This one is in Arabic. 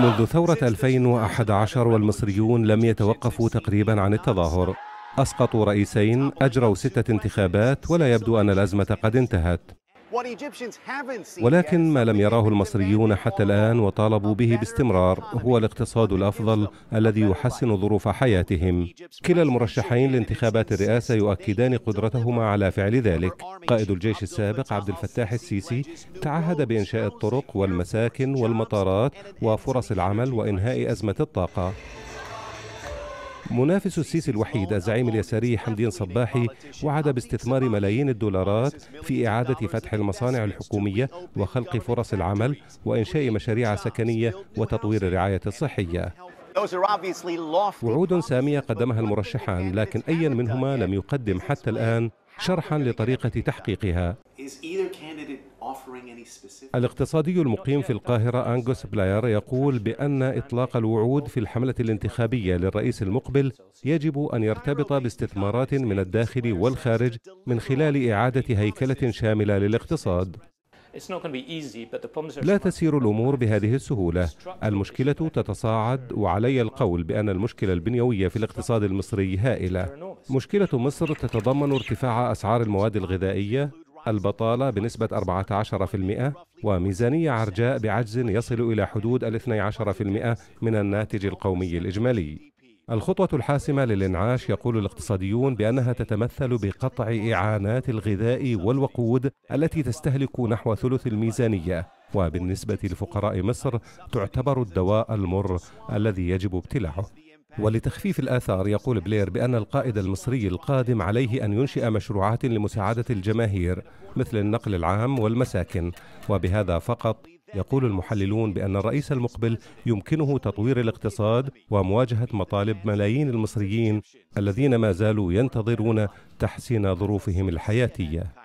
منذ ثورة 2011 والمصريون لم يتوقفوا تقريبا عن التظاهر أسقطوا رئيسين أجروا ستة انتخابات ولا يبدو أن الأزمة قد انتهت ولكن ما لم يراه المصريون حتى الآن وطالبوا به باستمرار هو الاقتصاد الأفضل الذي يحسن ظروف حياتهم كلا المرشحين لانتخابات الرئاسة يؤكدان قدرتهما على فعل ذلك قائد الجيش السابق عبد الفتاح السيسي تعهد بإنشاء الطرق والمساكن والمطارات وفرص العمل وإنهاء أزمة الطاقة منافس السيسي الوحيد الزعيم اليساري حمدين صباحي وعد باستثمار ملايين الدولارات في إعادة فتح المصانع الحكومية وخلق فرص العمل وإنشاء مشاريع سكنية وتطوير الرعاية الصحية وعود سامية قدمها المرشحان لكن أي منهما لم يقدم حتى الآن شرحا لطريقة تحقيقها الاقتصادي المقيم في القاهرة أنجوس بلاير يقول بأن إطلاق الوعود في الحملة الانتخابية للرئيس المقبل يجب أن يرتبط باستثمارات من الداخل والخارج من خلال إعادة هيكلة شاملة للاقتصاد لا تسير الأمور بهذه السهولة المشكلة تتصاعد وعلي القول بأن المشكلة البنيوية في الاقتصاد المصري هائلة مشكلة مصر تتضمن ارتفاع أسعار المواد الغذائية البطالة بنسبة 14% وميزانية عرجاء بعجز يصل إلى حدود ال 12% من الناتج القومي الإجمالي. الخطوة الحاسمة للإنعاش يقول الاقتصاديون بأنها تتمثل بقطع إعانات الغذاء والوقود التي تستهلك نحو ثلث الميزانية، وبالنسبة لفقراء مصر تعتبر الدواء المر الذي يجب ابتلاعه. ولتخفيف الآثار يقول بلير بأن القائد المصري القادم عليه أن ينشئ مشروعات لمساعدة الجماهير مثل النقل العام والمساكن وبهذا فقط يقول المحللون بأن الرئيس المقبل يمكنه تطوير الاقتصاد ومواجهة مطالب ملايين المصريين الذين ما زالوا ينتظرون تحسين ظروفهم الحياتية